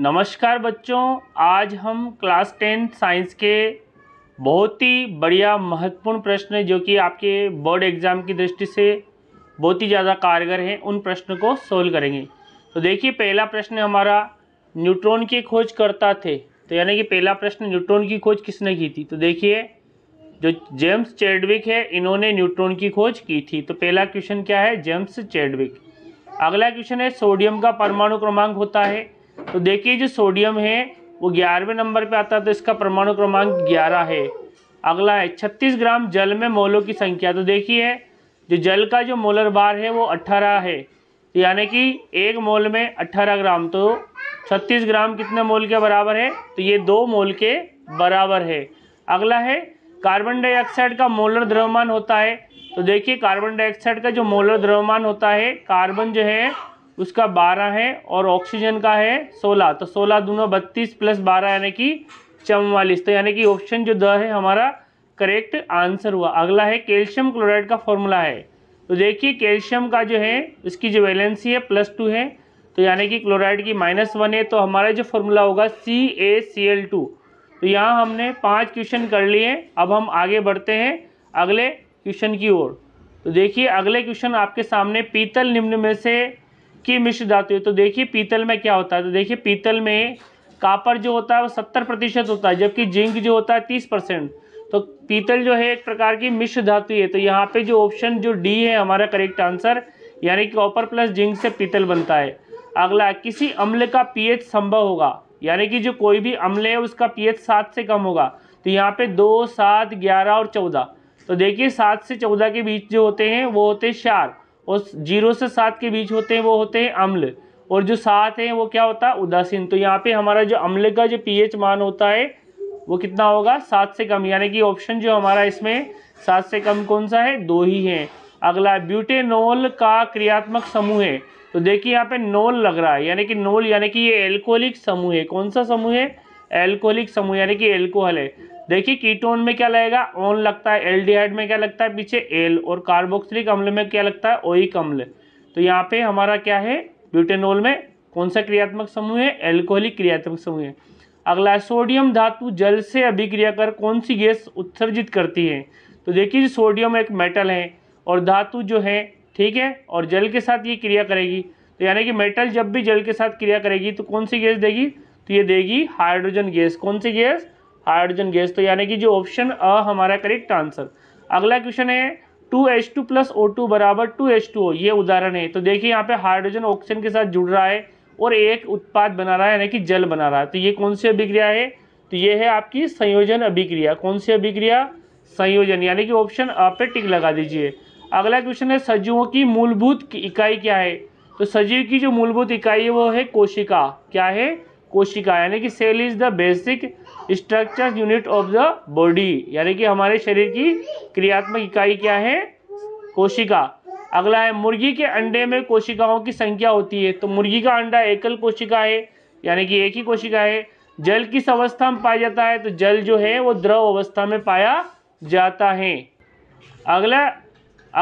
नमस्कार बच्चों आज हम क्लास टेन साइंस के बहुत ही बढ़िया महत्वपूर्ण प्रश्न जो कि आपके बोर्ड एग्ज़ाम की दृष्टि से बहुत ही ज़्यादा कारगर हैं उन प्रश्नों को सोल्व करेंगे तो देखिए पहला प्रश्न हमारा न्यूट्रॉन की खोज करता थे तो यानी कि पहला प्रश्न न्यूट्रॉन की खोज किसने की थी तो देखिए जो जेम्स चेडविक है इन्होंने न्यूट्रॉन की खोज की थी तो पहला क्वेश्चन क्या है जेम्स चेडविक अगला क्वेश्चन है सोडियम का परमाणु क्रमांक होता है तो देखिए जो सोडियम है वो ग्यारहवें नंबर पे आता है तो इसका परमाणु क्रमांक ग्यारह है अगला है छत्तीस ग्राम जल में मोलों की संख्या तो देखिए जो जल का जो मोलर बार है वो अट्ठारह है तो यानी कि एक मोल में अट्ठारह ग्राम तो छत्तीस ग्राम कितने मोल के बराबर है तो ये दो मोल के बराबर है अगला है कार्बन डाइऑक्साइड का मोलर द्रव्यमान होता है तो देखिए कार्बन डाइऑक्साइड का जो मोलर द्रव्यमान होता है कार्बन जो है उसका बारह है और ऑक्सीजन का है सोलह तो सोलह दोनों बत्तीस प्लस बारह यानी कि चौवालीस तो यानी कि ऑप्शन जो द है हमारा करेक्ट आंसर हुआ अगला है कैल्शियम क्लोराइड का फॉर्मूला है तो देखिए कैल्शियम का जो है इसकी जो वैलेंसी है प्लस टू है तो यानी कि क्लोराइड की माइनस वन है तो हमारा जो फॉर्मूला होगा सी ए सी एल टू तो यहाँ हमने पांच क्वेश्चन कर लिए अब हम आगे बढ़ते हैं अगले क्वेश्चन की ओर तो देखिए अगले क्वेश्चन आपके सामने पीतल निम्न में से की मिश्र धातु है तो देखिए पीतल में क्या होता है तो देखिए पीतल में कापर जो होता है वो सत्तर प्रतिशत होता है जबकि जिंक जो होता है तीस परसेंट तो पीतल जो है एक प्रकार की मिश्र धातु है तो यहाँ पे जो ऑप्शन जो डी है हमारा करेक्ट आंसर यानी कि कॉपर प्लस जिंक से पीतल बनता है अगला किसी अम्ल का पीएच संभव होगा यानी कि जो कोई भी अम्ल है उसका पीएच सात से कम होगा तो यहाँ पे दो सात ग्यारह और चौदह तो देखिए सात से चौदह के बीच जो होते हैं वो होते हैं क्षार और जीरो से सात के बीच होते हैं वो होते हैं अम्ल और जो सात है वो क्या होता है उदासीन तो यहाँ पे हमारा जो अम्ल का जो पीएच मान होता है वो कितना होगा सात से कम यानी कि ऑप्शन जो हमारा इसमें सात से कम कौन सा है दो ही है अगला ब्यूटेनोल का क्रियात्मक समूह है तो देखिए यहाँ पे नोल लग रहा है यानी कि नोल यानी कि ये एल्कोहलिक समूह है कौन सा समूह है एल्कोहलिक समूह यानी कि एल्कोहल है देखिए कीटोन में क्या लगेगा ओन लगता है एल्डिहाइड में क्या लगता है पीछे एल और कार्बोक्सिलिक अम्ल में क्या लगता है ओइक अम्ल तो यहाँ पे हमारा क्या है ब्यूटेनोल में कौन सा क्रियात्मक समूह है एल्कोहलिक क्रियात्मक समूह है अगला सोडियम धातु जल से अभिक्रिया कर कौन सी गैस उत्सर्जित करती है तो देखिए सोडियम एक मेटल है और धातु जो है ठीक है और जल के साथ ये क्रिया करेगी तो यानी कि मेटल जब भी जल के साथ क्रिया करेगी तो कौन सी गैस देगी तो ये देगी हाइड्रोजन गैस कौन सी गैस हाइड्रोजन गैस तो यानी कि जो ऑप्शन अ हमारा करेक्ट आंसर अगला क्वेश्चन है two H two plus O two बराबर टू एच टू ओ ये उदाहरण है तो देखिए यहाँ पे हाइड्रोजन ऑक्सीजन के साथ जुड़ रहा है और एक उत्पाद बना रहा है यानी कि जल बना रहा है तो ये कौन सी अभिक्रिया है तो ये है आपकी संयोजन अभिक्रिया कौन सी अभिक्रिया संयोजन यानी कि ऑप्शन अ पे टिक लगा दीजिए अगला क्वेश्चन है सजीवों की मूलभूत इकाई क्या है तो सजीव की जो मूलभूत इकाई है वो है कोशिका क्या है कोशिका यानी कि cell is the basic structure unit of the body यानी कि हमारे शरीर की क्रियात्मक इकाई क्या है कोशिका अगला है मुर्गी के अंडे में कोशिकाओं की संख्या होती है तो मुर्गी का अंडा एकल कोशिका है यानी कि एक ही कोशिका है जल किस अवस्था में पाया जाता है तो जल जो है वो द्रव अवस्था में पाया जाता है अगला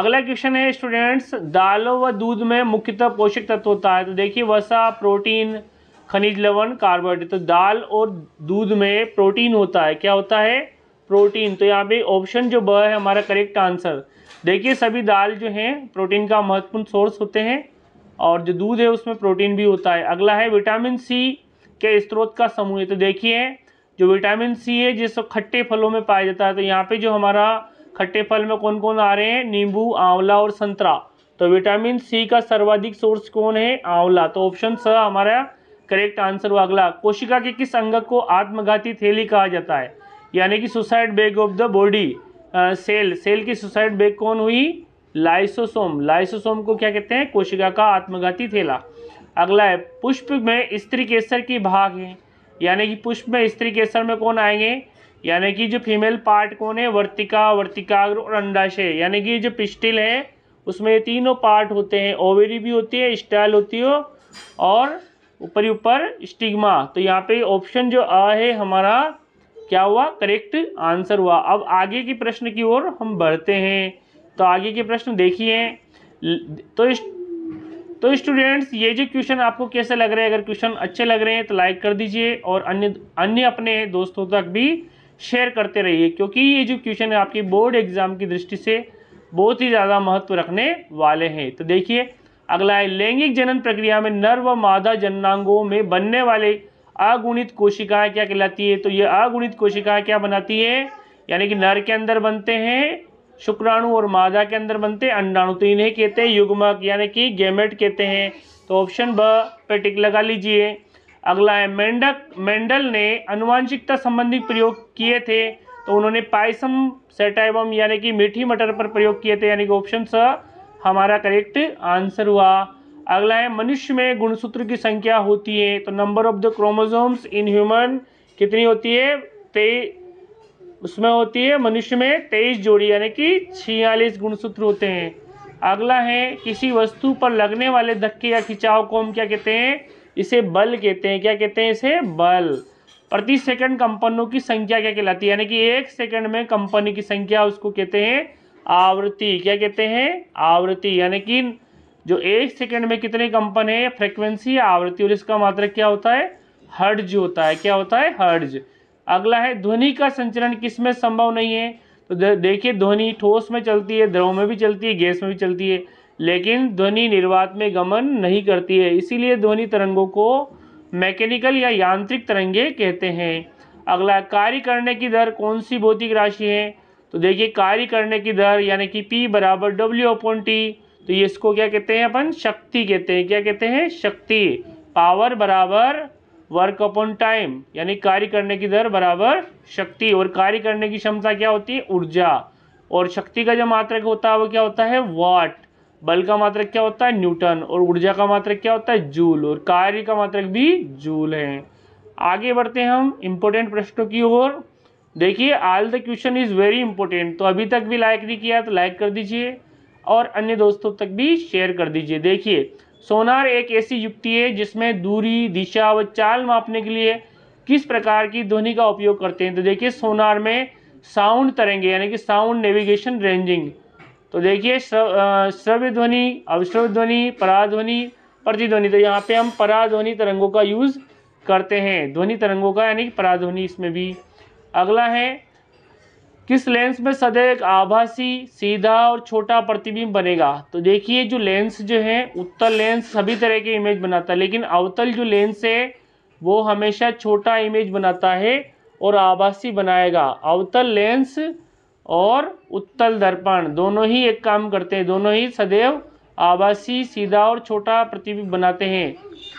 अगला क्वेश्चन है स्टूडेंट्स दालों व दूध में मुख्यतः पोषक तत्व होता है तो देखिए वसा प्रोटीन खनिज लवण कार्बोहाइड्रेट तो दाल और दूध में प्रोटीन होता है क्या होता है प्रोटीन तो यहाँ पे ऑप्शन जो ब है हमारा करेक्ट आंसर देखिए सभी दाल जो हैं प्रोटीन का महत्वपूर्ण सोर्स होते हैं और जो दूध है उसमें प्रोटीन भी होता है अगला है विटामिन सी के स्रोत का समूह है तो देखिए जो विटामिन सी है जिसको खट्टे फलों में पाया जाता है तो यहाँ पे जो हमारा खट्टे फल में कौन कौन आ रहे हैं नींबू आंवला और संतरा तो विटामिन सी का सर्वाधिक सोर्स कौन है आंवला तो ऑप्शन स हमारा करेक्ट आंसर हुआ अगला कोशिका के किस अंग को आत्मघाती थैली कहा जाता है यानी कि suicide bag of the body cell cell की सुसाइड बैग कौन हुई लाइसोसोम लाइसोसोम को क्या कहते हैं कोशिका का आत्मघाती थैला अगला है पुष्प में स्त्री केसर की भाग है यानी कि पुष्प में स्त्री केसर में कौन आएंगे यानी कि जो फीमेल पार्ट कौन है वर्तिका वर्तिकाग्र और अंडाशय यानी कि जो पिस्टिल है उसमें तीनों पार्ट होते हैं ओवेरी भी होती है स्टाइल होती है हो, और ऊपर ही ऊपर स्टिग्मा तो यहाँ पे ऑप्शन जो अ है हमारा क्या हुआ करेक्ट आंसर हुआ अब आगे के प्रश्न की ओर हम बढ़ते हैं तो आगे के प्रश्न देखिए तो इस तो स्टूडेंट्स ये जो क्वेश्चन आपको कैसे लग रहे हैं अगर क्वेश्चन अच्छे लग रहे हैं तो लाइक कर दीजिए और अन्य अन्य अपने दोस्तों तक भी शेयर करते रहिए क्योंकि ये जो क्वेश्चन है आपके बोर्ड एग्जाम की दृष्टि से बहुत ही ज़्यादा महत्व रखने वाले हैं तो देखिए अगला है लैंगिक जनन प्रक्रिया में नर व मादा जननांगों में बनने वाले अगुणित कोशिकाएं क्या कहलाती है तो ये अगुणित कोशिकाएं क्या बनाती है यानी कि नर के अंदर बनते हैं शुक्राणु और मादा के अंदर बनते हैं अंडाणु तो इन्हें कहते हैं युग्मक यानी कि गेमेट कहते हैं तो ऑप्शन ब पे टिक लगा लीजिए अगला है मेंढक मेंडल ने अनुवांशिकता संबंधी प्रयोग किए थे तो उन्होंने पाइसम सेटाइबम यानी कि मीठी मटर पर प्रयोग किए थे यानी कि ऑप्शन स हमारा करेक्ट आंसर हुआ अगला है मनुष्य में गुणसूत्र की संख्या होती है तो number of the chromosomes in human कितनी होती है ते उसमें होती है मनुष्य में तेईस जोड़ी यानी कि छियालीस गुणसूत्र होते हैं अगला है किसी वस्तु पर लगने वाले धक्के या खिंचाव को हम क्या कहते हैं इसे बल कहते हैं क्या कहते हैं इसे बल प्रति सेकंड कंपनों की संख्या क्या कहलाती है यानी कि एक सेकंड में कंपनी की संख्या उसको कहते हैं आवृत्ति क्या कहते हैं आवृत्ति यानी कि जो एक सेकंड में कितने कंपन है फ्रीक्वेंसी या आवृत्ति और इसका मात्रक क्या होता है हर्ज होता है क्या होता है हर्ज अगला है ध्वनि का संचरण किस में संभव नहीं है तो देखिए ध्वनि ठोस में चलती है द्रव में भी चलती है गैस में भी चलती है लेकिन ध्वनि निर्वात में गमन नहीं करती है इसीलिए ध्वनि तरंगों को मैकेनिकल या यांत्रिक तरंगे कहते हैं अगला कार्य करने की दर कौन सी भौतिक राशि है तो देखिए कार्य करने की दर यानी कि P बराबर डब्ल्यू अपॉन टी तो ये इसको क्या कहते हैं अपन शक्ति कहते हैं क्या कहते हैं शक्ति पावर बराबर वर्क अपॉन टाइम यानी कार्य करने की दर बराबर शक्ति और कार्य करने की क्षमता क्या होती है ऊर्जा और शक्ति का जो मात्रक होता है वो क्या होता है वाट बल का मात्रक क्या होता है न्यूटन और ऊर्जा का मात्रक क्या होता है जूल और कार्य का मात्रक भी जूल है आगे बढ़ते हैं हम इम्पोर्टेंट प्रश्नों की ओर देखिए all the question is very important तो अभी तक भी लाइक नहीं किया तो लाइक कर दीजिए और अन्य दोस्तों तक भी शेयर कर दीजिए देखिए सोनार एक ऐसी युक्ति है जिसमें दूरी दिशा व चाल मापने के लिए किस प्रकार की ध्वनि का उपयोग करते हैं तो देखिए सोनार में साउंड तरंगे यानी कि साउंड नेविगेशन रेंजिंग तो देखिए श्रव्य ध्वनि अवश्रव्य ध्वनि पराध्वनि प्रतिध्वनि तो यहाँ पे हम पराध्वनि तरंगों का यूज़ करते हैं ध्वनि तरंगों का यानी कि पराध्वनि इसमें भी अगला है किस लेंस में सदैव आभासी सीधा और छोटा प्रतिबिंब बनेगा तो देखिए जो लेंस जो है उत्तर लेंस सभी तरह के इमेज बनाता है लेकिन अवतल जो लेंस है वो हमेशा छोटा इमेज बनाता है और आभासी बनाएगा अवतल लेंस और उत्तल दर्पण दोनों ही एक काम करते हैं दोनों ही सदैव आवासीय सीधा और छोटा प्रतिबिंब बनाते हैं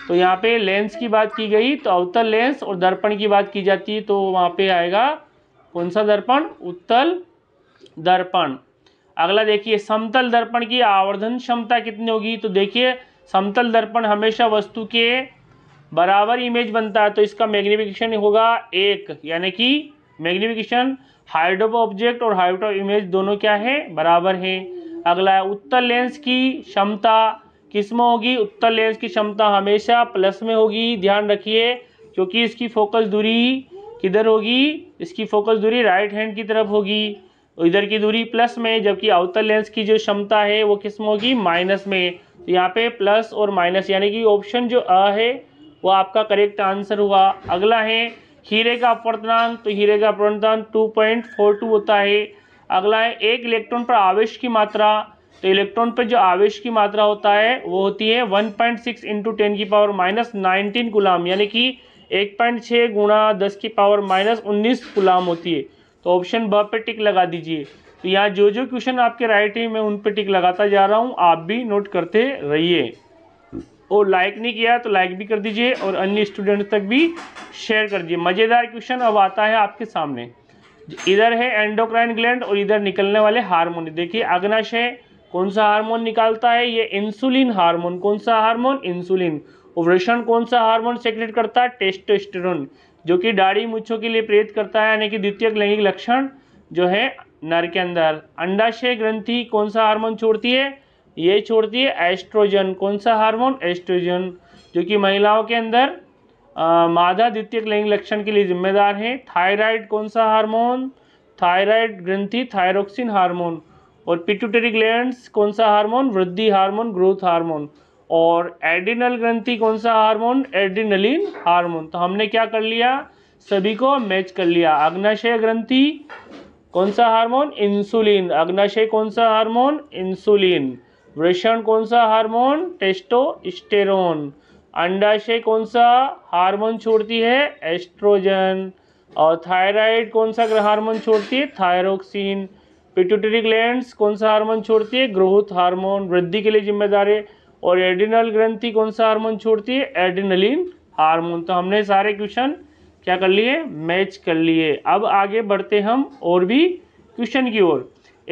तो यहाँ पे लेंस की बात की गई तो अवतल लेंस और दर्पण की बात की जाती है तो वहाँ पे आएगा कौन सा दर्पण उत्तल दर्पण अगला देखिए समतल दर्पण की आवर्धन क्षमता कितनी होगी तो देखिए समतल दर्पण हमेशा वस्तु के बराबर इमेज बनता है तो इसका मैग्निफिकेशन होगा एक यानी कि मैग्निफिकेशन हाइड्रोप ऑब्जेक्ट और हाइट इमेज दोनों क्या है बराबर है अगला है उत्तर लेंस की क्षमता किस में होगी उत्तर लेंस की क्षमता हमेशा प्लस में होगी ध्यान रखिए क्योंकि इसकी फोकस दूरी किधर होगी इसकी फोकस दूरी राइट हैंड की तरफ होगी इधर की दूरी प्लस में जबकि आउटर लेंस की जो क्षमता है वो किस में होगी माइनस में तो यहाँ पे प्लस और माइनस यानी कि ऑप्शन जो अ है वो आपका करेक्ट आंसर हुआ अगला है हीरे का अपवर्तनांक तो हीरे का अपवर्तनांक 2.42 होता है अगला है एक इलेक्ट्रॉन पर आवेश की मात्रा तो इलेक्ट्रॉन पर जो आवेश की मात्रा होता है वो होती है 1.6 पॉइंट सिक्स इंटू टेन की पावर माइनस नाइनटीन गुलाम यानी कि एक पॉइंट छः गुणा दस की पावर माइनस उन्नीस गुलाम होती है तो ऑप्शन ब पे टिक लगा दीजिए तो यहाँ जो जो क्वेश्चन आपके राइट है मैं उन पर टिक लगाता जा रहा हूँ आप भी नोट करते रहिए और लाइक नहीं किया तो लाइक भी कर दीजिए और अन्य स्टूडेंट तक भी शेयर कर दीजिए मज़ेदार क्वेश्चन अब आता है आपके सामने इधर है एंडोक्राइन ग्लैंड और इधर निकलने वाले हार्मोन देखिए अग्नाशय कौन सा हार्मोन निकालता है ये इंसुलिन हार्मोन कौन सा हार्मोन इंसुलिन वृषण कौन सा हार्मोन सेक्रेट करता है टेस्टोस्टेरोन जो कि दाढ़ी मुच्छों के लिए प्रेरित करता है यानी कि द्वितीय लैंगिक लक्षण जो है नर के अंदर अंडाशय ग्रंथि कौन सा हार्मोन छोड़ती है ये छोड़ती है एस्ट्रोजन कौन सा हार्मोन एस्ट्रोजन जो कि महिलाओं के अंदर मादा द्वितीयक लैंगिक लक्षण के लिए जिम्मेदार हैं थायराइड कौन सा हार्मोन थायराइड ग्रंथि थायरोक्सिन हार्मोन और पिट्यूटरी ग्लैंड्स कौन सा हार्मोन वृद्धि हार्मोन ग्रोथ हार्मोन और एडिनल ग्रंथि कौन सा हार्मोन एडिनलिन हार्मोन तो हमने क्या कर लिया सभी को मैच कर लिया अग्नाशय ग्रंथि कौन सा हार्मोन इंसुलिन अग्नाशय कौन सा हार्मोन इंसुलिन वृषण कौन सा हार्मोन टेस्टोस्टेरोन अंडाशय कौन सा हार्मोन छोड़ती है एस्ट्रोजन और थायराइड कौन सा हार्मोन छोड़ती है थायरोक्सिन पिट्यूटरी ग्लैंड्स कौन सा हार्मोन छोड़ती है ग्रोथ हार्मोन वृद्धि के लिए जिम्मेदार है और एडिनल ग्रंथि कौन सा हार्मोन छोड़ती है एडिनलिन हार्मोन तो हमने सारे क्वेश्चन क्या कर लिए मैच कर लिए अब आगे बढ़ते हम और भी क्वेश्चन की ओर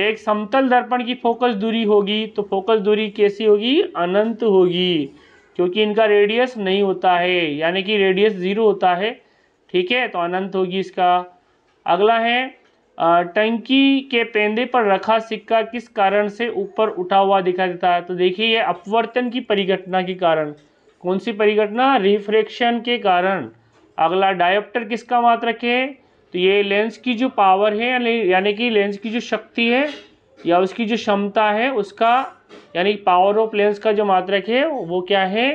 एक समतल दर्पण की फोकस दूरी होगी तो फोकस दूरी कैसी होगी अनंत होगी क्योंकि इनका रेडियस नहीं होता है यानी कि रेडियस ज़ीरो होता है ठीक है तो अनंत होगी इसका अगला है टंकी के पेंदे पर रखा सिक्का किस कारण से ऊपर उठा हुआ दिखाई देता है तो देखिए ये अपवर्तन की परिघटना के कारण कौन सी परिघटना रिफ्रेक्शन के कारण अगला डायोप्टर किसका मात्रक है तो ये लेंस की जो पावर है यानी कि लेंस की जो शक्ति है या उसकी जो क्षमता है उसका यानी पावर ऑफ लेंस का जो मात्रक है वो क्या है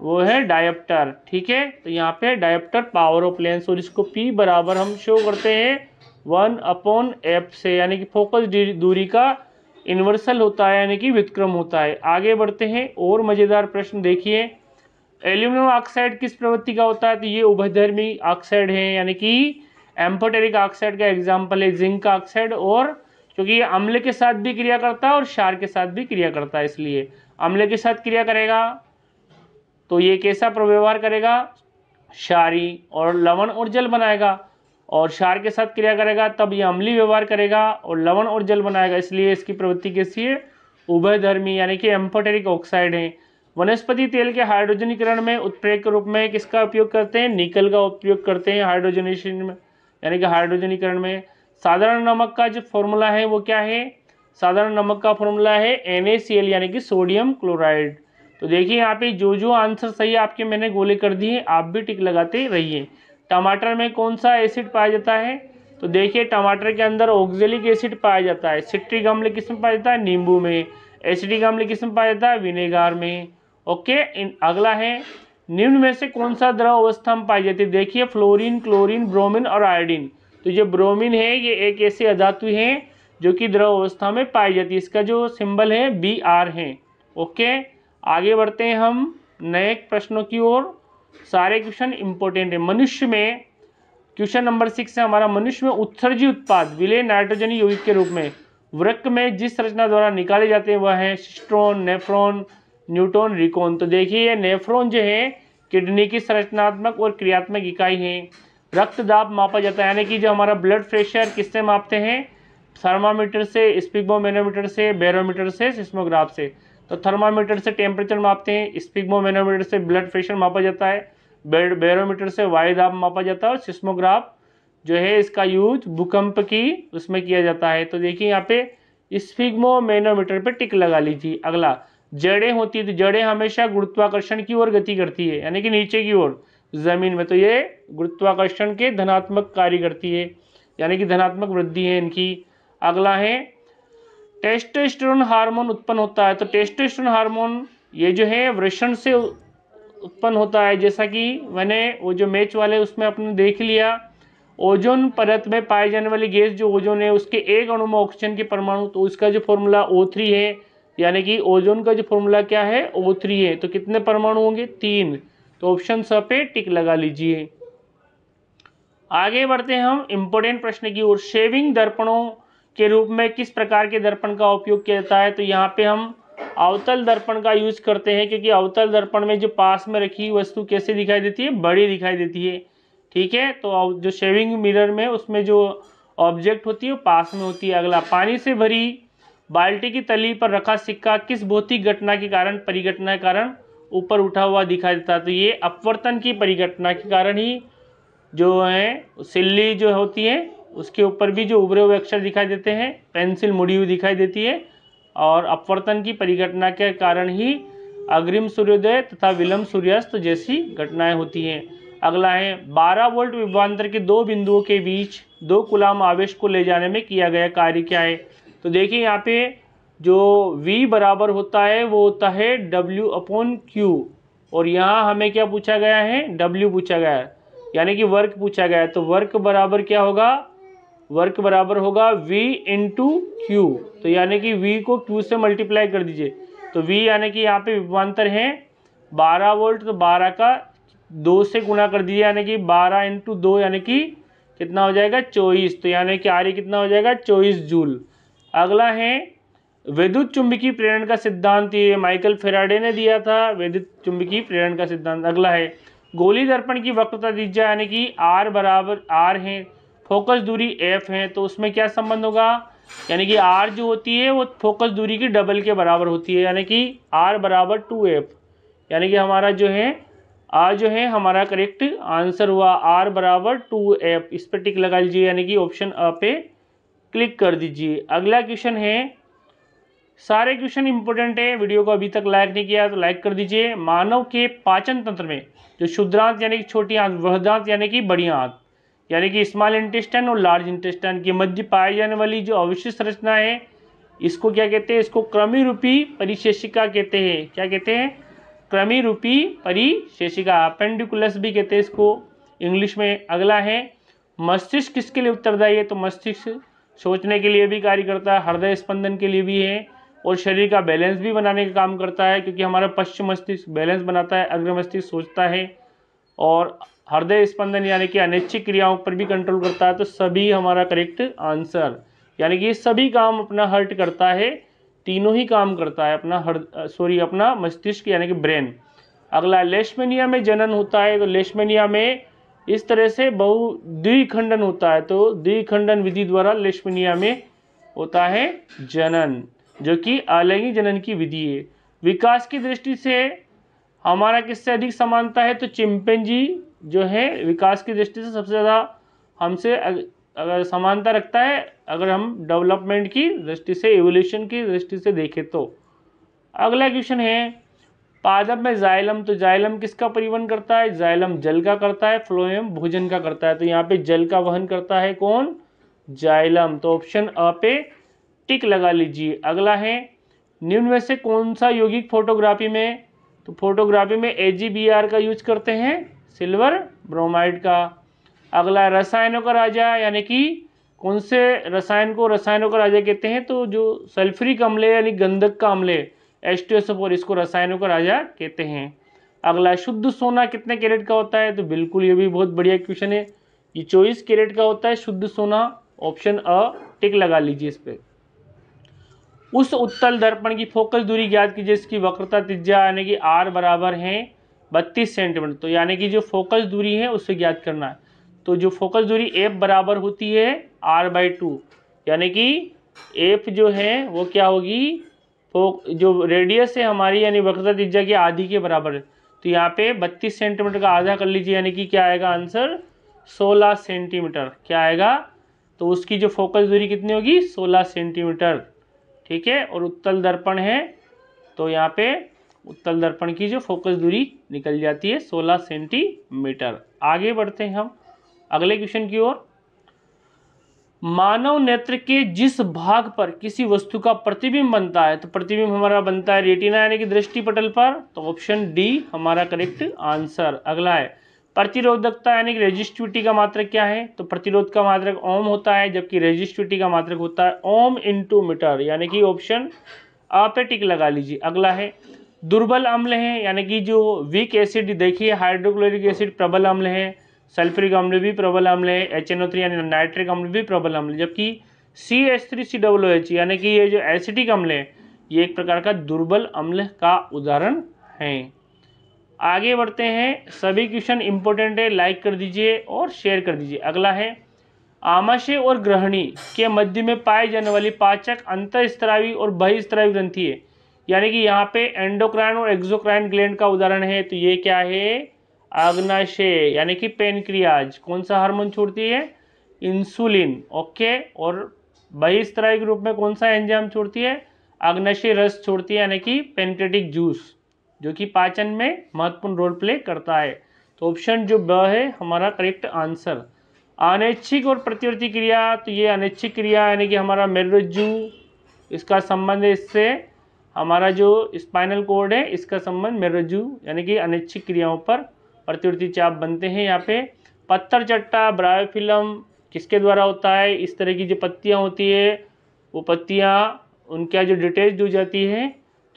वो है डायप्टर ठीक है तो यहाँ पे डायप्टर पावर ऑफ लेंस और इसको पी बराबर हम शो करते हैं वन अपॉन एप से यानी कि फोकस दूरी का इन्वर्सल होता है यानी कि व्युतक्रम होता है आगे बढ़ते हैं और मज़ेदार प्रश्न देखिए एल्यूमिनियम ऑक्साइड किस प्रवृत्ति का होता है तो ये उभधर्मी ऑक्साइड है यानी कि एम्फोटेरिक ऑक्साइड का एग्जाम्पल है जिंक ऑक्साइड और क्योंकि ये अम्ल के साथ भी क्रिया करता है और क्षार के साथ भी क्रिया करता है इसलिए अम्ल के साथ क्रिया करेगा तो ये कैसा प्रव्यवहार करेगा क्षारी और लवण और जल बनाएगा और क्षार के साथ क्रिया करेगा तब ये अम्ली व्यवहार करेगा और लवण और जल बनाएगा इसलिए इसकी प्रवृत्ति कैसी है उभयधर्मी यानी कि एम्फोटेरिक ऑक्साइड है वनस्पति तेल के हाइड्रोजनीकरण में उत्प्रेक के रूप में किसका उपयोग करते हैं निकल का उपयोग करते हैं हाइड्रोजनेशन में यानी कि हाइड्रोजनीकरण में साधारण नमक का जो फॉर्मूला है वो क्या है साधारण नमक का फॉर्मूला है एन यानी कि सोडियम क्लोराइड तो देखिए यहाँ पे जो जो आंसर सही आपके मैंने गोले कर दिए आप भी टिक लगाते रहिए टमाटर में कौन सा एसिड पाया जाता है तो देखिए टमाटर के अंदर ऑक्जेलिक एसिड पाया जाता है सिट्रिक अम्ल किस्म पाया जाता है नींबू में एसिडिक अम्ल किस्म पाया जाता है विनेगार में ओके इन अगला है निम्न में से कौन सा द्रव अवस्था में पाई जाती है देखिए फ्लोरिन क्लोरिन ब्रोमिन और आयोडिन तो जो ब्रोमीन है ये एक ऐसी अधातु है जो कि द्रव अवस्था में पाई जाती है इसका जो सिंबल है बी आर है ओके आगे बढ़ते हैं हम नए प्रश्नों की ओर सारे क्वेश्चन इंपॉर्टेंट है मनुष्य में क्वेश्चन नंबर सिक्स है हमारा मनुष्य में उत्सर्जी उत्पाद विलय नाइट्रोजन यौगिक के रूप में वृक्क में जिस रचना द्वारा निकाले जाते हैं वह है सिस्ट्रोन नेफ्रोन न्यूट्रॉन रिकोन तो देखिए ये नेफ्रोन जो है किडनी की संरचनात्मक और क्रियात्मक इकाई है दाब मापा जाता है यानी कि जो हमारा ब्लड प्रेशर किससे मापते हैं थर्मामीटर से मेनोमीटर से बैरोमीटर से सिस्मोग्राफ से तो थर्मामीटर से टेम्परेचर मापते हैं मेनोमीटर से ब्लड प्रेशर मापा जाता है बैरोमीटर से दाब मापा जाता है और सिस्मोग्राफ जो है इसका यूज भूकंप की उसमें किया जाता है तो देखिए यहाँ पे मेनोमीटर पर टिक लगा लीजिए अगला जड़ें होती है तो जड़ें हमेशा गुरुत्वाकर्षण की ओर गति करती है यानी कि नीचे की ओर ज़मीन में तो ये गुरुत्वाकर्षण के धनात्मक कार्य करती है यानी कि धनात्मक वृद्धि है इनकी अगला है टेस्टोस्टेरोन हार्मोन उत्पन्न होता है तो टेस्टोस्टेरोन हार्मोन ये जो है वृषण से उत्पन्न होता है जैसा कि मैंने वो जो मैच वाले उसमें अपने देख लिया ओजोन परत में पाए जाने वाली गैस जो ओजोन है उसके एक अणु में ऑक्सीजन के परमाणु तो उसका जो फॉर्मूला ओ थ्री है यानी कि ओजोन का जो फॉर्मूला क्या है ओ थ्री है तो कितने परमाणु होंगे तीन तो ऑप्शन स पे टिक लगा लीजिए आगे बढ़ते हैं हम इम्पोर्टेंट प्रश्न की ओर शेविंग दर्पणों के रूप में किस प्रकार के दर्पण का उपयोग किया जाता है तो यहाँ पे हम अवतल दर्पण का यूज करते हैं क्योंकि अवतल दर्पण में जो पास में रखी हुई वस्तु कैसे दिखाई देती है बड़ी दिखाई देती है ठीक है तो जो शेविंग मिरर में उसमें जो ऑब्जेक्ट होती है वो पास में होती है अगला पानी से भरी बाल्टी की तली पर रखा सिक्का किस भौतिक घटना के कारण परिघटना के कारण ऊपर उठा हुआ दिखाई देता है तो ये अपवर्तन की परिघटना के कारण ही जो है सिल्ली जो होती है उसके ऊपर भी जो उभरे हुए अक्षर दिखाई देते हैं पेंसिल मुड़ी हुई दिखाई देती है और अपवर्तन की परिघटना के कारण ही अग्रिम सूर्योदय तथा विलम्ब सूर्यास्त जैसी घटनाएं होती हैं अगला है बारह वोल्ट विभवांतर के दो बिंदुओं के बीच दो गुलाम आवेश को ले जाने में किया गया कार्य क्या है तो देखिए यहाँ पे जो v बराबर होता है वो होता है w अपॉन क्यू और यहाँ हमें क्या पूछा गया है w पूछा गया है यानी कि वर्क पूछा गया है तो वर्क बराबर क्या होगा वर्क बराबर होगा v इंटू क्यू तो यानी कि v को q से मल्टीप्लाई कर दीजिए तो v यानी कि यहाँ पे विमांतर है 12 वोल्ट तो 12 का दो से गुणा कर दीजिए यानी कि 12 इंटू दो यानी कि कितना हो जाएगा चौबीस तो यानी कि आर्य कितना हो जाएगा चौबीस जूल अगला है विद्युत चुंबकीय प्रेरण का सिद्धांत ये माइकल फेराडे ने दिया था विद्युत चुंबकीय प्रेरण का सिद्धांत अगला है गोली दर्पण की वक्रता दीजिए यानी कि आर बराबर आर है फोकस दूरी एफ है तो उसमें क्या संबंध होगा यानी कि आर जो होती है वो फोकस दूरी की डबल के बराबर होती है यानी कि आर बराबर टू एफ यानी कि हमारा जो है आर जो है हमारा करेक्ट आंसर हुआ आर बराबर टू एफ इस पर टिक लगा लीजिए यानी कि ऑप्शन अ पे क्लिक कर दीजिए अगला क्वेश्चन है सारे क्वेश्चन इंपॉर्टेंट है वीडियो को अभी तक लाइक नहीं किया तो लाइक कर दीजिए मानव के पाचन तंत्र में जो शुद्रांत यानी कि छोटी आंत वृहदांत यानी कि बड़ी आंत यानी कि स्मॉल इंटेस्टाइन और लार्ज इंटेस्टाइन के मध्य पाई जाने वाली जो अवशिष रचना है इसको क्या कहते हैं इसको क्रमी रूपी परिशेषिका कहते हैं क्या कहते हैं क्रमी रूपी परिशेषिका अपेंडिकुलस भी कहते हैं इसको इंग्लिश में अगला है मस्तिष्क किसके लिए उत्तरदायी है तो मस्तिष्क सोचने के लिए भी कार्य करता है हृदय स्पंदन के लिए भी है और शरीर का बैलेंस भी बनाने का काम करता है क्योंकि हमारा पश्चिम मस्तिष्क बैलेंस बनाता है अग्र मस्तिष्क सोचता है और हृदय स्पंदन यानी कि अनैच्छिक क्रियाओं पर भी कंट्रोल करता है तो सभी हमारा करेक्ट आंसर यानी कि ये सभी काम अपना हर्ट करता है तीनों ही काम करता है अपना हर सॉरी अपना मस्तिष्क यानी कि ब्रेन अगला लेशमेनिया में जनन होता है तो लेशमेनिया में इस तरह से बहु द्विखंडन होता है तो द्विखंडन विधि द्वारा लेशमेनिया में होता है जनन जो कि अलैंगिक जनन की विधि है विकास की दृष्टि से हमारा किससे अधिक समानता है तो चिंपेंजी जो है विकास की दृष्टि से सबसे ज़्यादा हमसे अगर समानता रखता है अगर हम डेवलपमेंट की दृष्टि से एवोल्यूशन की दृष्टि से देखें तो अगला क्वेश्चन है पादप में जाइलम तो जाइलम किसका परिवहन करता है जाइलम जल का करता है फ्लोएम भोजन का करता है तो यहाँ पे जल का वहन करता है कौन जाइलम तो ऑप्शन अ पे टिक लगा लीजिए अगला है निम्न में से कौन सा यौगिक फोटोग्राफी में तो फोटोग्राफी में ए का यूज करते हैं सिल्वर ब्रोमाइड का अगला रसायनों का राजा यानी कि कौन से रसायन को रसायनों का राजा कहते हैं तो जो सल्फ्रिक अम्ले यानी गंधक का अम्ले एस टी इसको रसायनों का राजा कहते हैं अगला शुद्ध सोना कितने कैरेट का होता है तो बिल्कुल ये भी बहुत बढ़िया क्वेश्चन है ये चौबीस कैरेट का होता है शुद्ध सोना ऑप्शन अ टिक लगा लीजिए इस पर उस उत्तल दर्पण की फोकस दूरी ज्ञात कीजिए इसकी वक्रता त्रिज्या यानी कि आर बराबर है बत्तीस सेंटीमीटर तो यानी कि जो फोकस दूरी है उससे ज्ञात करना है तो जो फोकस दूरी एफ बराबर होती है आर बाई टू यानी कि एफ जो है वो क्या होगी फोक जो रेडियस है हमारी यानी वक्रता त्रिज्या के आधी के बराबर है तो यहाँ पे 32 सेंटीमीटर का आधा कर लीजिए यानी कि क्या आएगा आंसर 16 सेंटीमीटर क्या आएगा तो उसकी जो फोकस दूरी कितनी होगी 16 सेंटीमीटर ठीक है और उत्तल दर्पण है तो यहाँ पे उत्तल दर्पण की जो फोकस दूरी निकल जाती है 16 सेंटीमीटर आगे बढ़ते हैं हम अगले क्वेश्चन की ओर मानव नेत्र के जिस भाग पर किसी वस्तु का प्रतिबिंब बनता है तो प्रतिबिंब हमारा बनता है रेटिना यानी कि दृष्टि पटल पर तो ऑप्शन डी हमारा करेक्ट आंसर अगला है प्रतिरोधकता यानी कि रेजिस्टिविटी का मात्रक क्या है तो प्रतिरोध का मात्रक ओम होता है जबकि रेजिस्टिविटी का मात्रक होता है ओम इंटू मीटर यानी कि ऑप्शन अ पे टिक लगा लीजिए अगला है दुर्बल अम्ल है यानी कि जो वीक एसिड देखिए हाइड्रोक्लोरिक एसिड प्रबल अम्ल है सल्फ्रिक अम्ल भी प्रबल अम्ल है एच एन ओ थ्री यानी नाइट्रिक अम्ल भी प्रबल अम्ल जबकि C S three C W H यानी कि ये जो एसिडिक अम्ल है ये एक प्रकार का दुर्बल अम्ल का उदाहरण है आगे बढ़ते हैं सभी क्वेश्चन इंपॉर्टेंट है लाइक कर दीजिए और शेयर कर दीजिए अगला है आमाशय और ग्रहणी के मध्य में पाए जाने वाली पाचक अंतस्त्रावी और बहिस्त्रावी ग्रंथि है यानी कि यहाँ पे एंडोक्राइन और एक्सोक्राइन ग्लैंड का उदाहरण है तो ये क्या है आग्नाशय यानी कि पेनक्रियाज कौन सा हार्मोन छोड़ती है इंसुलिन ओके और बहिस्त्रावी के रूप में कौन सा एंजाम छोड़ती है आग्नाशय रस छोड़ती है यानी कि पेनक्रेटिक जूस जो कि पाचन में महत्वपूर्ण रोल प्ले करता है तो ऑप्शन जो ब है हमारा करेक्ट आंसर अनैच्छिक और प्रतिवर्ती क्रिया तो ये अनैच्छिक क्रिया यानी कि हमारा मेरुज्जु इसका संबंध है इससे हमारा जो स्पाइनल कोड है इसका संबंध मेरुज्जु यानी कि अनैच्छिक क्रियाओं पर प्रतिवर्ती चाप बनते हैं यहाँ पे पत्थर चट्टा ब्रायोफिलम किसके द्वारा होता है इस तरह की जो पत्तियाँ होती है वो पत्तियाँ उनका जो डिटेल्स दी जाती है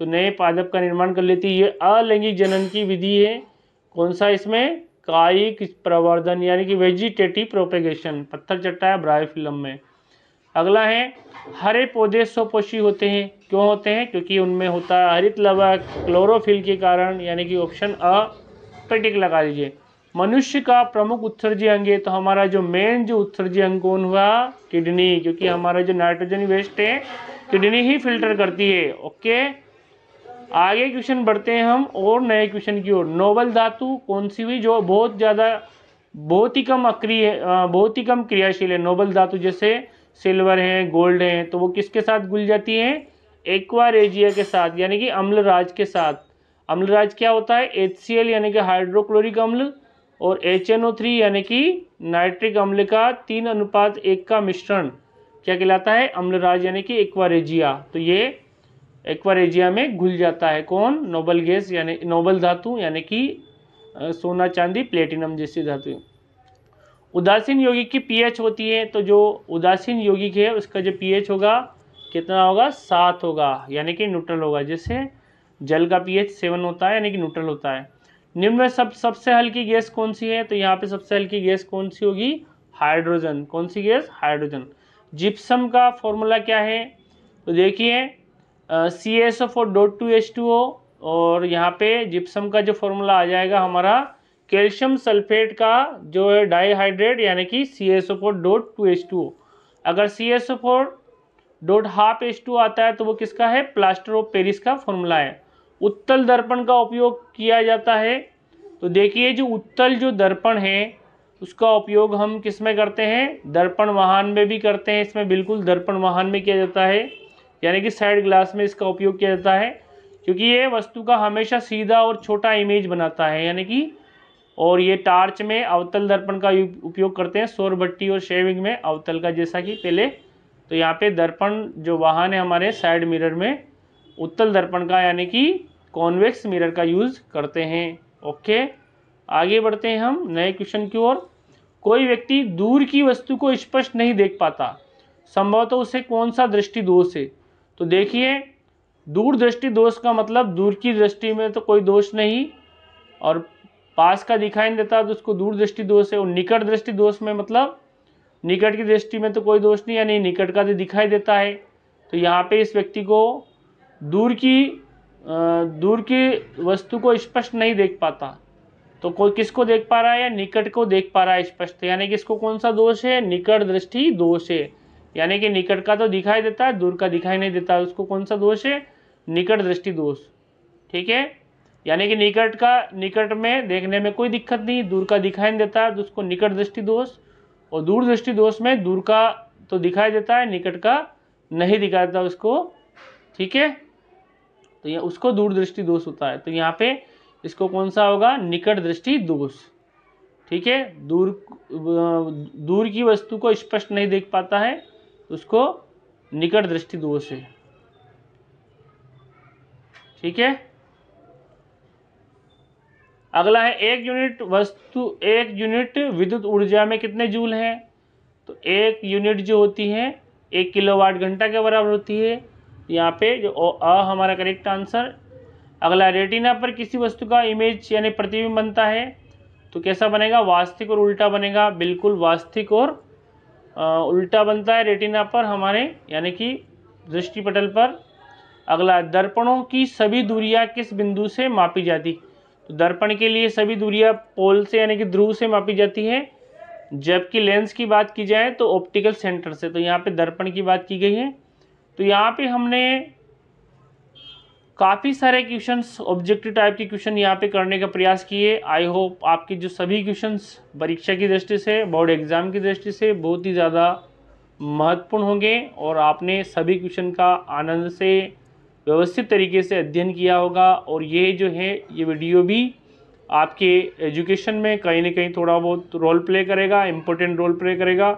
तो नए पादप का निर्माण कर लेती है ये अलैंगिक जनन की विधि है कौन सा इसमें कायिक प्रवर्धन यानी कि वेजिटेटिव प्रोपेगेशन पत्थर चट्टा है ब्रायोफिल्म में अगला है हरे पौधे स्वपोषी होते हैं क्यों होते हैं क्योंकि उनमें होता है हरित लवक क्लोरोफिल के कारण यानी कि ऑप्शन अ पेटिक लगा लीजिए मनुष्य का प्रमुख उत्सर्जी अंग है तो हमारा जो मेन जो उत्सर्जी अंग कौन हुआ किडनी क्योंकि हमारा जो नाइट्रोजन वेस्ट है किडनी ही फिल्टर करती है ओके आगे क्वेश्चन बढ़ते हैं हम और नए क्वेश्चन की ओर नोबल धातु कौन सी हुई जो बहुत ज़्यादा बहुत ही कम अक्रिय बहुत ही कम क्रियाशील है नोबल धातु जैसे सिल्वर है गोल्ड है तो वो किसके साथ घुल जाती है एक्वारेजिया के साथ यानी कि अम्लराज के साथ अम्लराज क्या होता है एच यानी कि हाइड्रोक्लोरिक अम्ल और एच यानी कि नाइट्रिक अम्ल का तीन अनुपात एक का मिश्रण क्या कहलाता है अम्लराज यानी कि एक्वारेजिया तो ये एक्वारेजिया में घुल जाता है कौन नोबल गैस यानी नोबल धातु यानी कि सोना चांदी प्लेटिनम जैसी धातु उदासीन यौगिक की पीएच होती है तो जो उदासीन यौगिक है उसका जो पीएच होगा कितना होगा सात होगा यानी कि न्यूट्रल होगा जैसे जल का पीएच सेवन होता है यानी कि न्यूट्रल होता है निम्न में सब सबसे हल्की गैस कौन सी है तो यहाँ पे सबसे हल्की गैस कौन सी होगी हाइड्रोजन कौन सी गैस हाइड्रोजन जिप्सम का फॉर्मूला क्या है तो देखिए C S O four dot two H two O और यहाँ पे जिप्सम का जो फॉर्मूला आ जाएगा हमारा कैल्शियम सल्फेट का जो है डाईहाइड्रेट यानी कि C S O four dot two H two O अगर C S O four dot half H two आता है तो वो किसका है प्लास्टर ऑफ पेरिस का फॉर्मूला है उत्तल दर्पण का उपयोग किया जाता है तो देखिए जो उत्तल जो दर्पण है उसका उपयोग हम किस में करते हैं दर्पण वाहन में भी करते हैं इसमें बिल्कुल दर्पण वाहन में किया जाता है यानी कि साइड ग्लास में इसका उपयोग किया जाता है क्योंकि ये वस्तु का हमेशा सीधा और छोटा इमेज बनाता है यानी कि और ये टार्च में अवतल दर्पण का उपयोग करते हैं शोर भट्टी और शेविंग में अवतल का जैसा कि पहले तो यहाँ पे दर्पण जो वाहन है हमारे साइड मिरर में उत्तल दर्पण का यानी कि कॉन्वेक्स मिरर का यूज़ करते हैं ओके आगे बढ़ते हैं हम नए क्वेश्चन की ओर कोई व्यक्ति दूर की वस्तु को स्पष्ट नहीं देख पाता संभवतः उसे कौन सा दृष्टि दोष है तो देखिए दूरदृष्टि दोष का मतलब दूर की दृष्टि में तो कोई दोष नहीं और पास का दिखाई नहीं देता तो उसको दूरदृष्टि दोष है और निकट दृष्टि दोष में मतलब निकट की दृष्टि में तो कोई दोष नहीं यानी निकट का तो दिखाई देता है तो यहाँ पे इस व्यक्ति को दूर की दूर की वस्तु को स्पष्ट नहीं देख पाता तो कोई किसको देख पा रहा है या निकट को देख पा रहा है स्पष्ट यानी कि इसको कौन सा दोष है निकट दृष्टि दोष है यानी कि निकट का तो दिखाई देता है दूर का दिखाई नहीं देता उसको कौन सा दोष है निकट दृष्टि दोष ठीक है यानी कि निकट का निकट में देखने में कोई दिक्कत नहीं दूर का दिखाई नहीं देता है तो उसको निकट दृष्टि दोष और दूर दृष्टि दोष में दूर का तो दिखाई देता है निकट का नहीं दिखाई देता उसको ठीक है तो यह उसको दूरदृष्टि दोष होता है तो यहाँ पे इसको कौन सा होगा निकट दृष्टि दोष ठीक है दूर दूर की वस्तु को स्पष्ट नहीं देख पाता है उसको निकट दृष्टि दोष है ठीक है अगला है एक यूनिट वस्तु एक यूनिट विद्युत ऊर्जा में कितने जूल हैं तो एक यूनिट जो होती है एक किलोवाट घंटा के बराबर होती है यहाँ पे जो अ हमारा करेक्ट आंसर अगला रेटिना पर किसी वस्तु का इमेज यानी प्रतिबिंब बनता है तो कैसा बनेगा वास्तविक और उल्टा बनेगा बिल्कुल वास्तविक और उल्टा बनता है रेटिना पर हमारे यानी कि दृष्टिपटल पर अगला दर्पणों की सभी दूरियां किस बिंदु से मापी जाती तो दर्पण के लिए सभी दूरियां पोल से यानी कि ध्रुव से मापी जाती है जबकि लेंस की बात की जाए तो ऑप्टिकल सेंटर से तो यहाँ पे दर्पण की बात की गई है तो यहाँ पे हमने काफ़ी सारे क्वेश्चंस ऑब्जेक्टिव टाइप के क्वेश्चन यहाँ पे करने का प्रयास किए आई होप आपके जो सभी क्वेश्चंस परीक्षा की दृष्टि से बोर्ड एग्ज़ाम की दृष्टि से बहुत ही ज़्यादा महत्वपूर्ण होंगे और आपने सभी क्वेश्चन का आनंद से व्यवस्थित तरीके से अध्ययन किया होगा और ये जो है ये वीडियो भी आपके एजुकेशन में कहीं ना कहीं थोड़ा बहुत रोल प्ले करेगा इम्पोर्टेंट रोल प्ले करेगा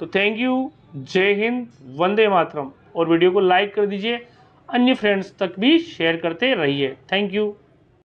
तो थैंक यू जय हिंद वंदे मातरम और वीडियो को लाइक कर दीजिए अन्य फ्रेंड्स तक भी शेयर करते रहिए थैंक यू